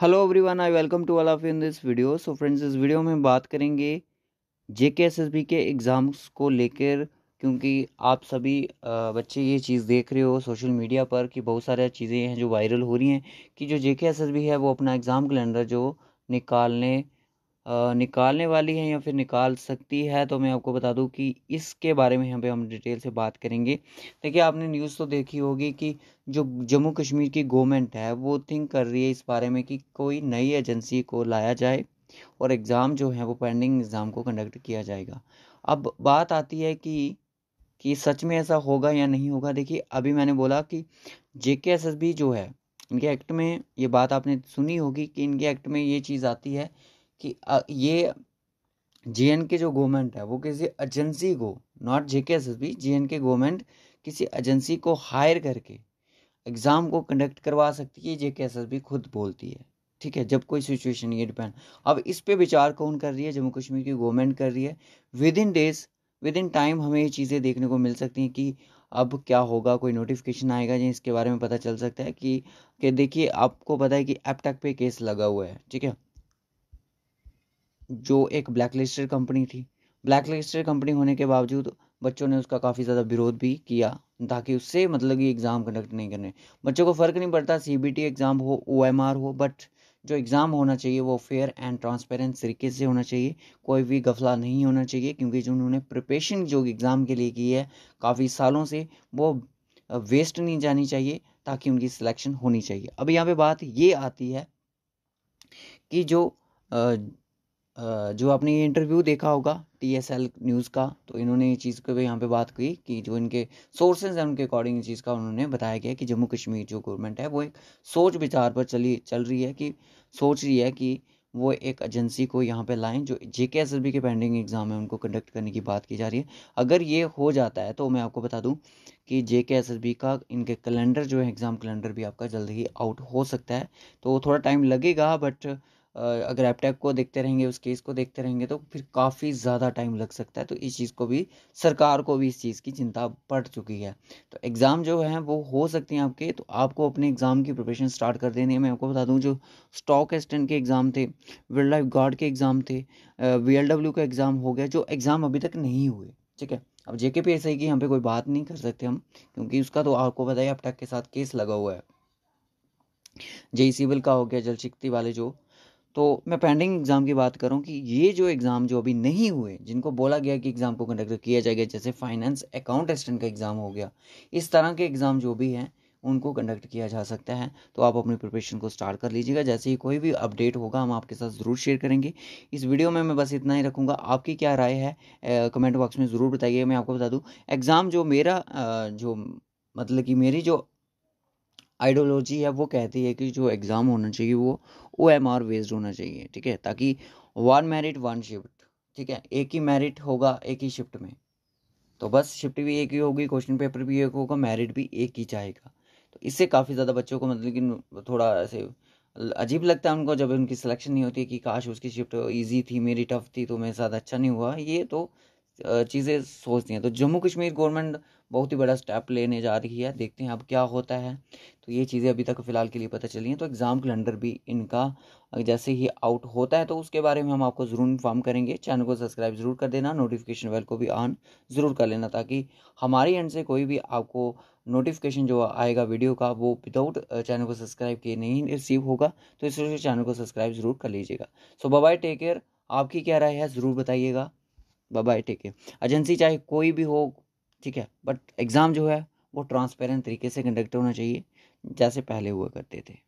hello everyone I welcome to all of in this video so friends इस वीडियो में बात करेंगे J K S S B के एग्ज़ाम्स को लेकर क्योंकि आप सभी बच्चे ये चीज़ देख रहे हो सोशल मीडिया पर कि बहुत सारी चीज़ें हैं जो वायरल हो रही हैं कि जो J K S S B है वो अपना एग्ज़ाम कैलेंडर जो निकालने निकालने वाली है या फिर निकाल सकती है तो मैं आपको बता दूं कि इसके बारे में यहाँ पे हम डिटेल से बात करेंगे देखिए आपने न्यूज़ तो देखी होगी कि जो जम्मू कश्मीर की गवर्नमेंट है वो थिंक कर रही है इस बारे में कि कोई नई एजेंसी को लाया जाए और एग्ज़ाम जो है वो पेंडिंग एग्ज़ाम को कंडक्ट किया जाएगा अब बात आती है कि कि सच में ऐसा होगा या नहीं होगा देखिए अभी मैंने बोला कि जे जो है इनके एक्ट में ये बात आपने सुनी होगी कि इनके एक्ट में ये चीज़ आती है कि ये जे के जो गवर्नमेंट है वो किसी एजेंसी को not J K S S B J के गवर्नमेंट किसी एजेंसी को हायर करके एग्ज़ाम को कंडक्ट करवा सकती है जे के एस एस बी खुद बोलती है ठीक है जब कोई सिचुएशन ये डिपेंड अब इस पे विचार कौन कर रही है जम्मू कश्मीर की गवर्नमेंट कर रही है within days within time हमें ये चीज़ें देखने को मिल सकती हैं कि अब क्या होगा कोई नोटिफिकेशन आएगा या इसके बारे में पता चल सकता है कि कि देखिए आपको पता है कि एपटेक पे केस लगा हुआ है ठीक है जो एक ब्लैक लिस्टेड कंपनी थी ब्लैक लिस्टेड कंपनी होने के बावजूद बच्चों ने उसका काफ़ी ज़्यादा विरोध भी किया ताकि उससे मतलब कि एग्ज़ाम कंडक्ट नहीं करने बच्चों को फ़र्क नहीं पड़ता सी एग्ज़ाम हो ओ हो बट जो एग्ज़ाम होना चाहिए वो फेयर एंड ट्रांसपेरेंट तरीके से होना चाहिए कोई भी गफला नहीं होना चाहिए क्योंकि जो उन्होंने प्रिपेशन जो एग्ज़ाम के लिए की है काफ़ी सालों से वो वेस्ट नहीं जानी चाहिए ताकि उनकी सिलेक्शन होनी चाहिए अब यहाँ पे बात ये आती है कि जो जो आपने ये इंटरव्यू देखा होगा टी एस एल न्यूज़ का तो इन्होंने ये चीज़ को भी यहाँ पे बात की कि जो इनके सोर्सेज हैं उनके अकॉर्डिंग इस चीज़ का उन्होंने बताया गया कि जम्मू कश्मीर जो गवर्नमेंट है वो एक सोच विचार पर चली चल रही है कि सोच रही है कि वो एक एजेंसी को यहाँ पे लाएं जो जे के एस बी के पेंडिंग एग्ज़ाम है उनको कंडक्ट करने की बात की जा रही है अगर ये हो जाता है तो मैं आपको बता दूँ कि जे के एस एस बी का इनके कैलेंडर जो है एग्ज़ाम कैलेंडर भी आपका जल्द ही आउट हो सकता है तो थोड़ा टाइम लगेगा बट अगर एपटैप को देखते रहेंगे उस केस को देखते रहेंगे तो फिर काफ़ी ज़्यादा टाइम लग सकता है तो इस चीज़ को भी सरकार को भी इस चीज़ की चिंता बढ़ चुकी है तो एग्ज़ाम जो है वो हो सकती हैं आपके तो आपको अपने एग्ज़ाम की प्रिपरेशन स्टार्ट कर देनी है मैं आपको बता दूँ जो स्टॉक एस्टेंट के एग्ज़ाम थे वर्ल्ड लाइफ गार्ड के एग्ज़ाम थे वी का एग्ज़ाम हो गया जो एग्ज़ाम अभी तक नहीं हुए ठीक है अब जेके पी एस आई की यहाँ पे कोई बात नहीं कर सकते हम क्योंकि उसका तो आपको पता अब तक के साथ केस लगा हुआ है जेई सिविल e का हो गया जल शक्ति वाले जो तो मैं पेंडिंग एग्ज़ाम की बात करूं कि ये जो एग्ज़ाम जो अभी नहीं हुए जिनको बोला गया कि एग्ज़ाम को कंडक्ट किया जाएगा जैसे फाइनेंस अकाउंट असिस्टेंट का एग्ज़ाम हो गया इस तरह के एग्ज़ाम जो भी हैं उनको कंडक्ट किया जा सकता है तो आप अपनी प्रिपरेशन को स्टार्ट कर लीजिएगा जैसे ही कोई भी अपडेट होगा हम आपके साथ ज़रूर शेयर करेंगे इस वीडियो में मैं बस इतना ही रखूँगा आपकी क्या राय है कमेंट बॉक्स में ज़रूर बताइए मैं आपको बता दूँ एग्ज़ाम जो मेरा जो मतलब कि मेरी जो आइडियोलॉजी है वो कहती है कि जो एग्ज़ाम होना चाहिए वो ओ एम आर बेस्ड होना चाहिए ठीक है ताकि वन मेरिट वन शिफ्ट ठीक है एक ही मेरिट होगा एक ही शिफ्ट में तो बस शिफ्ट भी एक ही होगी क्वेश्चन पेपर भी एक होगा मेरिट भी एक ही जाएगा तो इससे काफ़ी ज़्यादा बच्चों को मतलब कि थोड़ा ऐसे अजीब लगता है उनको जब उनकी सिलेक्शन नहीं होती कि काश उसकी शिफ्ट ईजी थी मेरी टफ थी तो मेरे साथ अच्छा नहीं हुआ ये तो चीज़ें सोचती हैं तो जम्मू कश्मीर गवर्नमेंट बहुत ही बड़ा स्टेप लेने जा रही है देखते हैं अब क्या होता है तो ये चीज़ें अभी तक फ़िलहाल के लिए पता चली हैं तो एग्ज़ाम कैलेंडर भी इनका जैसे ही आउट होता है तो उसके बारे में हम आपको ज़रूर इन्फॉर्म करेंगे चैनल को सब्सक्राइब ज़रूर कर देना नोटिफिकेशन बेल को भी ऑन ज़रूर कर लेना ताकि हमारे एंड से कोई भी आपको नोटिफिकेशन जो आएगा वीडियो का वो विदाउट चैनल को सब्सक्राइब किए नहीं रिसीव होगा तो वजह चैनल को सब्सक्राइब ज़रूर कर लीजिएगा सो बाय टेक केयर आपकी क्या राय है ज़रूर बताइएगा बाय टेक केयर एजेंसी चाहे कोई भी हो ठीक है बट एग्ज़ाम जो है वो ट्रांसपेरेंट तरीके से कंडक्ट होना चाहिए जैसे पहले हुआ करते थे